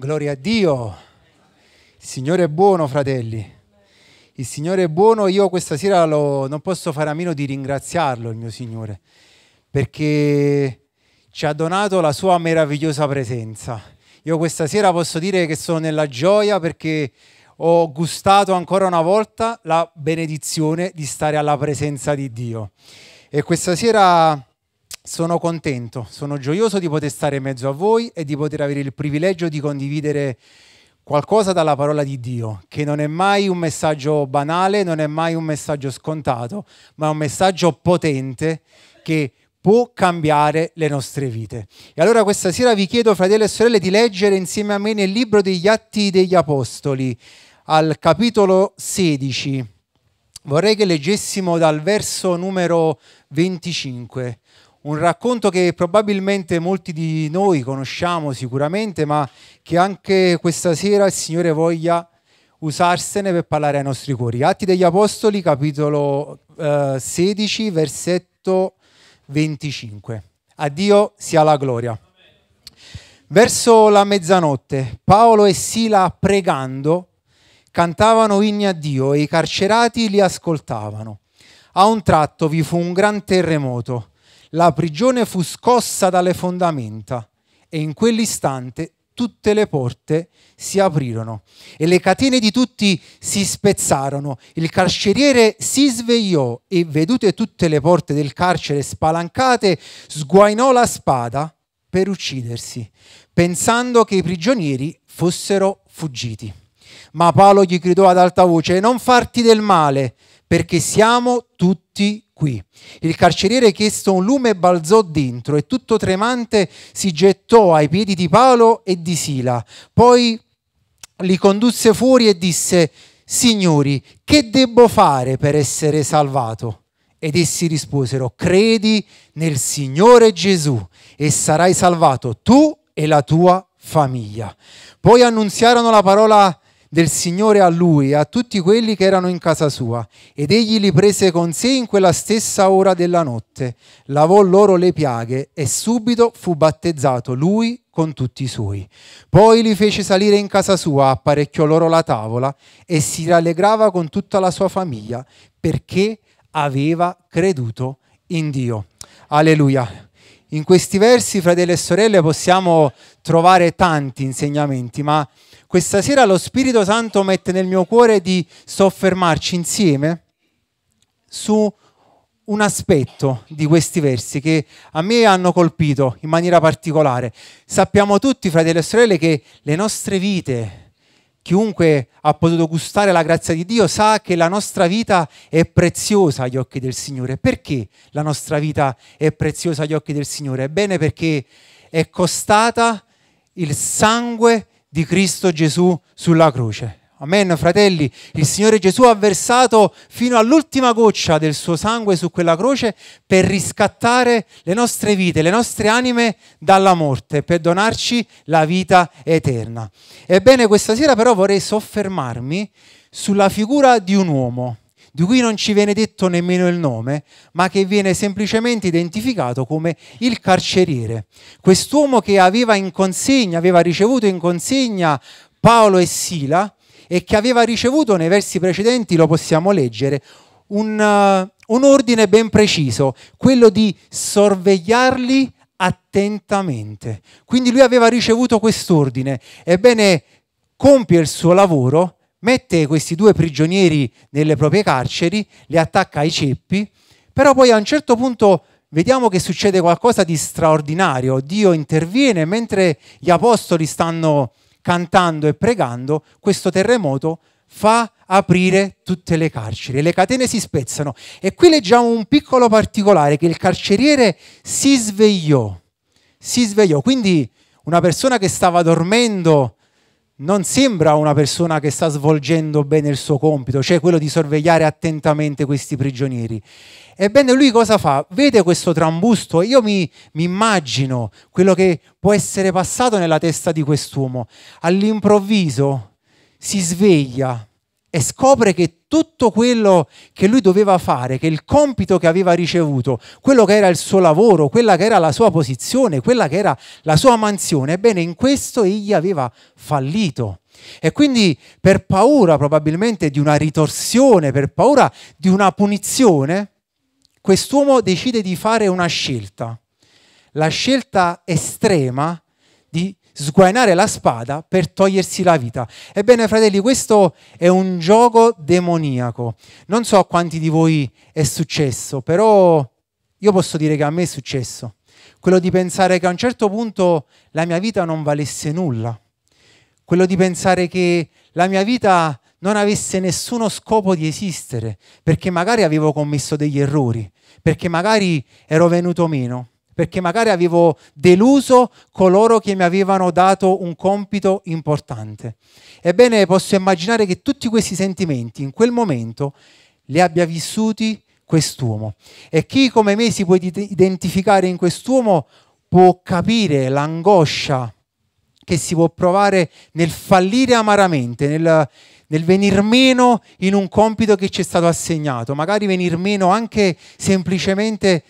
Gloria a Dio. Il Signore è buono, fratelli. Il Signore è buono, io questa sera lo, non posso fare a meno di ringraziarlo, il mio Signore, perché ci ha donato la sua meravigliosa presenza. Io questa sera posso dire che sono nella gioia perché ho gustato ancora una volta la benedizione di stare alla presenza di Dio. E questa sera sono contento, sono gioioso di poter stare in mezzo a voi e di poter avere il privilegio di condividere qualcosa dalla parola di Dio, che non è mai un messaggio banale, non è mai un messaggio scontato, ma è un messaggio potente che può cambiare le nostre vite. E allora questa sera vi chiedo, fratelli e sorelle, di leggere insieme a me nel libro degli Atti degli Apostoli, al capitolo 16. Vorrei che leggessimo dal verso numero 25 un racconto che probabilmente molti di noi conosciamo sicuramente, ma che anche questa sera il Signore voglia usarsene per parlare ai nostri cuori. Atti degli Apostoli, capitolo eh, 16, versetto 25. Addio sia la gloria. Verso la mezzanotte, Paolo e Sila pregando cantavano inni a Dio e i carcerati li ascoltavano. A un tratto vi fu un gran terremoto la prigione fu scossa dalle fondamenta e in quell'istante tutte le porte si aprirono e le catene di tutti si spezzarono. Il carceriere si svegliò e, vedute tutte le porte del carcere spalancate, sguainò la spada per uccidersi, pensando che i prigionieri fossero fuggiti. Ma Paolo gli gridò ad alta voce, non farti del male, perché siamo tutti qui. Il carceriere chiesto un lume balzò dentro e tutto tremante si gettò ai piedi di Paolo e di Sila. Poi li condusse fuori e disse, Signori, che debbo fare per essere salvato? Ed essi risposero, credi nel Signore Gesù e sarai salvato tu e la tua famiglia. Poi annunziarono la parola di del Signore a lui e a tutti quelli che erano in casa sua, ed egli li prese con sé in quella stessa ora della notte, lavò loro le piaghe e subito fu battezzato lui con tutti i suoi. Poi li fece salire in casa sua, apparecchiò loro la tavola e si rallegrava con tutta la sua famiglia perché aveva creduto in Dio. Alleluia. In questi versi, fratelli e sorelle, possiamo trovare tanti insegnamenti, ma questa sera lo Spirito Santo mette nel mio cuore di soffermarci insieme su un aspetto di questi versi che a me hanno colpito in maniera particolare. Sappiamo tutti, fratelli e sorelle, che le nostre vite, chiunque ha potuto gustare la grazia di Dio, sa che la nostra vita è preziosa agli occhi del Signore. Perché la nostra vita è preziosa agli occhi del Signore? Ebbene perché è costata il sangue di Cristo Gesù sulla croce. Amen, fratelli, il Signore Gesù ha versato fino all'ultima goccia del suo sangue su quella croce per riscattare le nostre vite, le nostre anime dalla morte, per donarci la vita eterna. Ebbene, questa sera però vorrei soffermarmi sulla figura di un uomo, di cui non ci viene detto nemmeno il nome, ma che viene semplicemente identificato come il carceriere. Quest'uomo che aveva in consegna, aveva ricevuto in consegna Paolo e Sila e che aveva ricevuto nei versi precedenti, lo possiamo leggere, un, uh, un ordine ben preciso, quello di sorvegliarli attentamente. Quindi lui aveva ricevuto quest'ordine. Ebbene, compie il suo lavoro mette questi due prigionieri nelle proprie carceri, li attacca ai ceppi, però poi a un certo punto vediamo che succede qualcosa di straordinario, Dio interviene mentre gli apostoli stanno cantando e pregando, questo terremoto fa aprire tutte le carceri, le catene si spezzano e qui leggiamo un piccolo particolare che il carceriere si svegliò, si svegliò, quindi una persona che stava dormendo non sembra una persona che sta svolgendo bene il suo compito, cioè quello di sorvegliare attentamente questi prigionieri. Ebbene, lui cosa fa? Vede questo trambusto, io mi, mi immagino quello che può essere passato nella testa di quest'uomo. All'improvviso si sveglia e scopre che tutto quello che lui doveva fare, che il compito che aveva ricevuto, quello che era il suo lavoro, quella che era la sua posizione, quella che era la sua mansione, ebbene in questo egli aveva fallito. E quindi per paura probabilmente di una ritorsione, per paura di una punizione, quest'uomo decide di fare una scelta. La scelta estrema sguainare la spada per togliersi la vita. Ebbene, fratelli, questo è un gioco demoniaco. Non so a quanti di voi è successo, però io posso dire che a me è successo. Quello di pensare che a un certo punto la mia vita non valesse nulla. Quello di pensare che la mia vita non avesse nessuno scopo di esistere, perché magari avevo commesso degli errori, perché magari ero venuto meno perché magari avevo deluso coloro che mi avevano dato un compito importante. Ebbene, posso immaginare che tutti questi sentimenti in quel momento li abbia vissuti quest'uomo. E chi come me si può identificare in quest'uomo può capire l'angoscia che si può provare nel fallire amaramente, nel, nel venir meno in un compito che ci è stato assegnato, magari venir meno anche semplicemente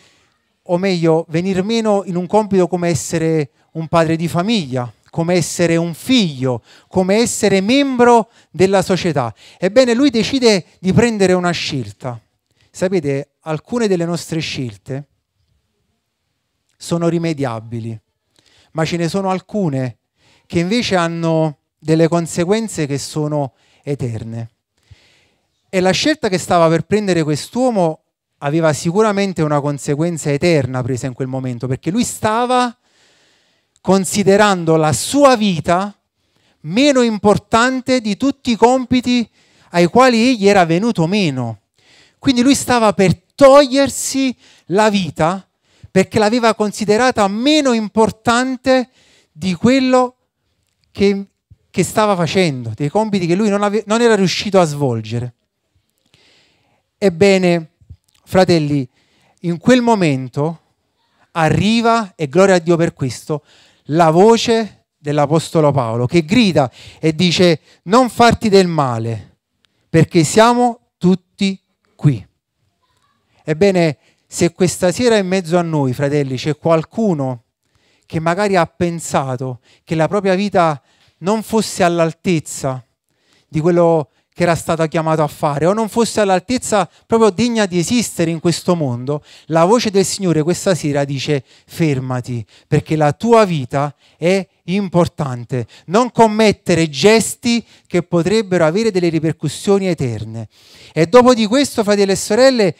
o meglio, venir meno in un compito come essere un padre di famiglia, come essere un figlio, come essere membro della società. Ebbene, lui decide di prendere una scelta. Sapete, alcune delle nostre scelte sono rimediabili, ma ce ne sono alcune che invece hanno delle conseguenze che sono eterne. E la scelta che stava per prendere quest'uomo aveva sicuramente una conseguenza eterna presa in quel momento, perché lui stava considerando la sua vita meno importante di tutti i compiti ai quali egli era venuto meno. Quindi lui stava per togliersi la vita perché l'aveva considerata meno importante di quello che, che stava facendo, dei compiti che lui non, ave- non era riuscito a svolgere. Ebbene, fratelli, in quel momento arriva, e gloria a Dio per questo, la voce dell'Apostolo Paolo che grida e dice non farti del male, perché siamo tutti qui. Ebbene, se questa sera in mezzo a noi, fratelli, c'è qualcuno che magari ha pensato che la propria vita non fosse all'altezza di quello che che era stato chiamato a fare o non fosse all'altezza proprio degna di esistere in questo mondo, la voce del Signore questa sera dice fermati perché la tua vita è importante. Non commettere gesti che potrebbero avere delle ripercussioni eterne. E dopo di questo, fratelli e sorelle,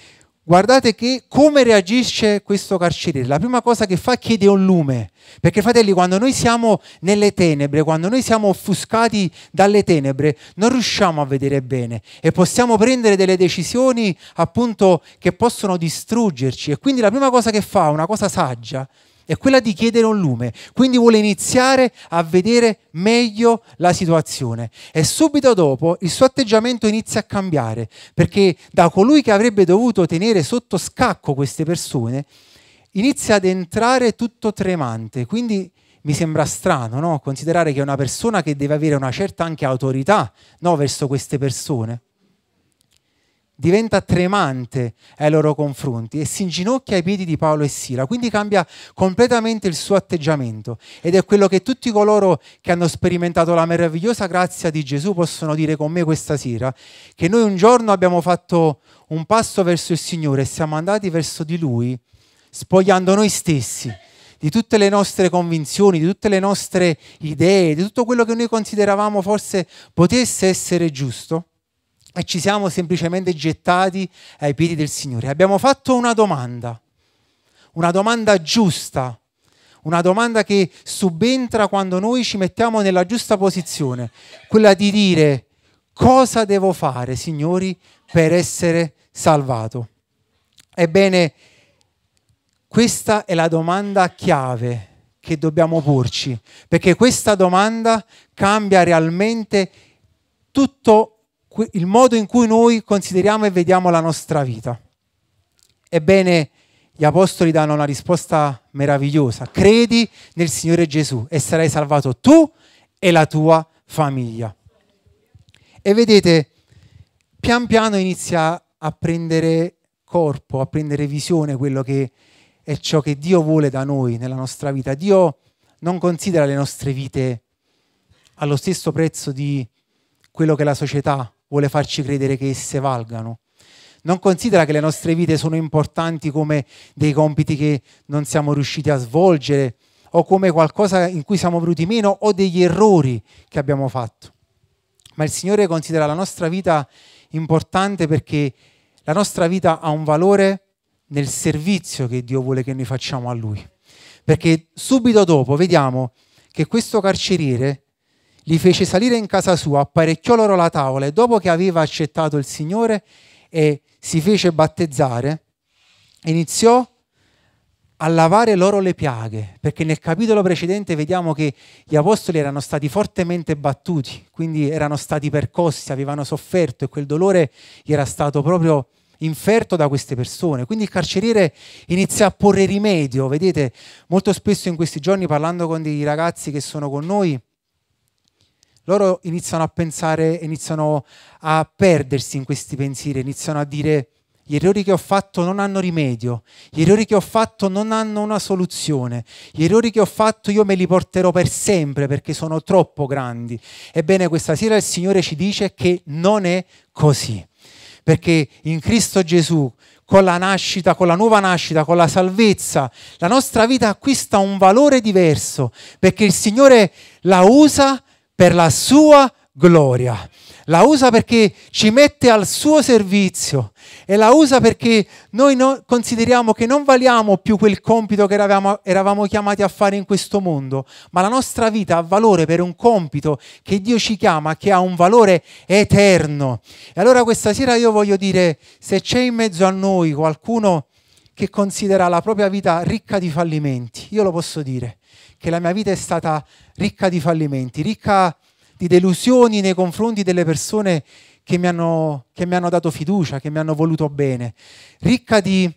guardate che come reagisce questo carceriere. La prima cosa che fa è chiede un lume, perché fratelli, quando noi siamo nelle tenebre, quando noi siamo offuscati dalle tenebre, non riusciamo a vedere bene e possiamo prendere delle decisioni appunto che possono distruggerci. E quindi la prima cosa che fa, una cosa saggia, è quella di chiedere un lume, quindi vuole iniziare a vedere meglio la situazione e subito dopo il suo atteggiamento inizia a cambiare, perché da colui che avrebbe dovuto tenere sotto scacco queste persone, inizia ad entrare tutto tremante, quindi mi sembra strano no? considerare che una persona che deve avere una certa anche autorità no? verso queste persone diventa tremante ai loro confronti e si inginocchia ai piedi di Paolo e Sila, quindi cambia completamente il suo atteggiamento ed è quello che tutti coloro che hanno sperimentato la meravigliosa grazia di Gesù possono dire con me questa sera, che noi un giorno abbiamo fatto un passo verso il Signore e siamo andati verso di Lui spogliando noi stessi di tutte le nostre convinzioni, di tutte le nostre idee, di tutto quello che noi consideravamo forse potesse essere giusto e ci siamo semplicemente gettati ai piedi del Signore. Abbiamo fatto una domanda, una domanda giusta, una domanda che subentra quando noi ci mettiamo nella giusta posizione, quella di dire cosa devo fare, signori, per essere salvato. Ebbene, questa è la domanda chiave che dobbiamo porci, perché questa domanda cambia realmente tutto il modo in cui noi consideriamo e vediamo la nostra vita. Ebbene, gli apostoli danno una risposta meravigliosa. Credi nel Signore Gesù e sarai salvato tu e la tua famiglia. E vedete, pian piano inizia a prendere corpo, a prendere visione quello che è ciò che Dio vuole da noi nella nostra vita. Dio non considera le nostre vite allo stesso prezzo di quello che la società vuole farci credere che esse valgano. Non considera che le nostre vite sono importanti come dei compiti che non siamo riusciti a svolgere o come qualcosa in cui siamo venuti meno o degli errori che abbiamo fatto. Ma il Signore considera la nostra vita importante perché la nostra vita ha un valore nel servizio che Dio vuole che noi facciamo a Lui. Perché subito dopo vediamo che questo carceriere li fece salire in casa sua, apparecchiò loro la tavola e dopo che aveva accettato il Signore e si fece battezzare, iniziò a lavare loro le piaghe, perché nel capitolo precedente vediamo che gli apostoli erano stati fortemente battuti, quindi erano stati percossi, avevano sofferto e quel dolore gli era stato proprio inferto da queste persone. Quindi il carceriere inizia a porre rimedio, vedete, molto spesso in questi giorni parlando con dei ragazzi che sono con noi, loro iniziano a pensare, iniziano a perdersi in questi pensieri, iniziano a dire gli errori che ho fatto non hanno rimedio, gli errori che ho fatto non hanno una soluzione, gli errori che ho fatto io me li porterò per sempre perché sono troppo grandi. Ebbene, questa sera il Signore ci dice che non è così, perché in Cristo Gesù, con la nascita, con la nuova nascita, con la salvezza, la nostra vita acquista un valore diverso, perché il Signore la usa per la sua gloria. La usa perché ci mette al suo servizio e la usa perché noi no, consideriamo che non valiamo più quel compito che eravamo, eravamo chiamati a fare in questo mondo, ma la nostra vita ha valore per un compito che Dio ci chiama, che ha un valore eterno. E allora questa sera io voglio dire, se c'è in mezzo a noi qualcuno che considera la propria vita ricca di fallimenti, io lo posso dire, che la mia vita è stata ricca di fallimenti, ricca di delusioni nei confronti delle persone che mi hanno, che mi hanno dato fiducia, che mi hanno voluto bene, ricca di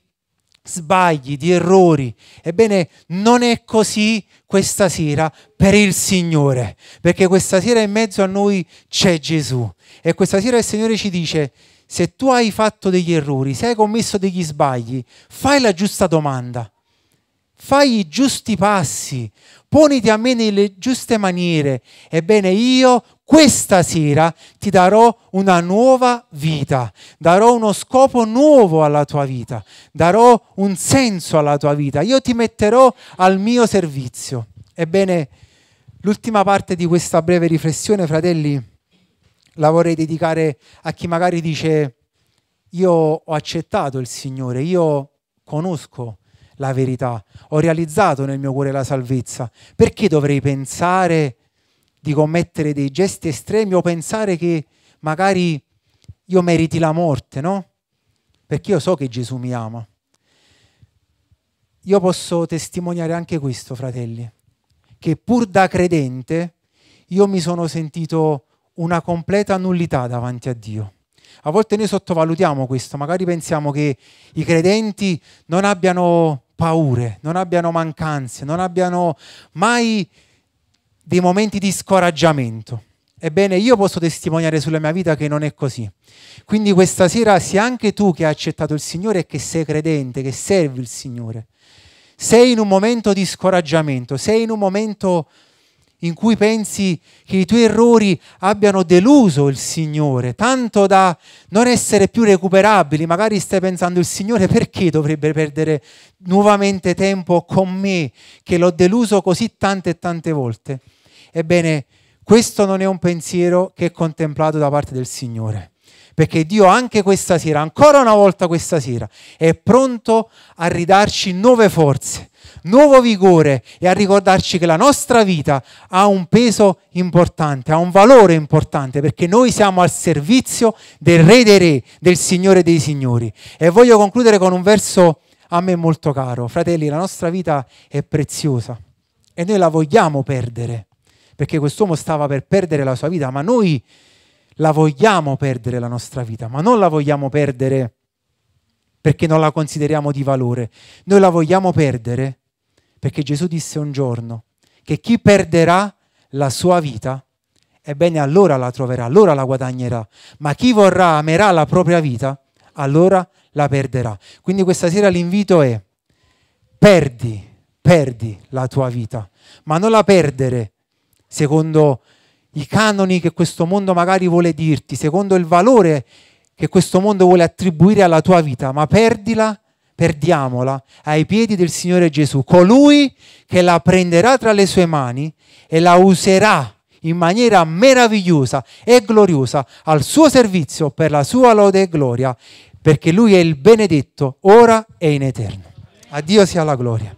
sbagli, di errori. Ebbene, non è così questa sera per il Signore, perché questa sera in mezzo a noi c'è Gesù e questa sera il Signore ci dice, se tu hai fatto degli errori, se hai commesso degli sbagli, fai la giusta domanda, fai i giusti passi, poniti a me nelle giuste maniere, ebbene io questa sera ti darò una nuova vita, darò uno scopo nuovo alla tua vita, darò un senso alla tua vita, io ti metterò al mio servizio. Ebbene, l'ultima parte di questa breve riflessione, fratelli, la vorrei dedicare a chi magari dice, io ho accettato il Signore, io conosco la verità, ho realizzato nel mio cuore la salvezza, perché dovrei pensare di commettere dei gesti estremi o pensare che magari io meriti la morte, no? Perché io so che Gesù mi ama. Io posso testimoniare anche questo, fratelli, che pur da credente io mi sono sentito una completa nullità davanti a Dio. A volte noi sottovalutiamo questo, magari pensiamo che i credenti non abbiano paure, non abbiano mancanze, non abbiano mai dei momenti di scoraggiamento. Ebbene, io posso testimoniare sulla mia vita che non è così. Quindi questa sera, se anche tu che hai accettato il Signore e che sei credente, che servi il Signore, sei in un momento di scoraggiamento, sei in un momento in cui pensi che i tuoi errori abbiano deluso il Signore, tanto da non essere più recuperabili, magari stai pensando il Signore perché dovrebbe perdere nuovamente tempo con me, che l'ho deluso così tante e tante volte. Ebbene, questo non è un pensiero che è contemplato da parte del Signore, perché Dio anche questa sera, ancora una volta questa sera, è pronto a ridarci nuove forze nuovo vigore e a ricordarci che la nostra vita ha un peso importante, ha un valore importante, perché noi siamo al servizio del Re dei Re, del Signore dei Signori. E voglio concludere con un verso a me molto caro. Fratelli, la nostra vita è preziosa e noi la vogliamo perdere, perché quest'uomo stava per perdere la sua vita, ma noi la vogliamo perdere la nostra vita, ma non la vogliamo perdere perché non la consideriamo di valore. Noi la vogliamo perdere perché Gesù disse un giorno che chi perderà la sua vita, ebbene allora la troverà, allora la guadagnerà. Ma chi vorrà, amerà la propria vita, allora la perderà. Quindi questa sera l'invito è, perdi, perdi la tua vita, ma non la perdere secondo i canoni che questo mondo magari vuole dirti, secondo il valore che questo mondo vuole attribuire alla tua vita, ma perdila perdiamola ai piedi del Signore Gesù, colui che la prenderà tra le sue mani e la userà in maniera meravigliosa e gloriosa al suo servizio per la sua lode e gloria, perché lui è il benedetto ora e in eterno. A Dio sia la gloria.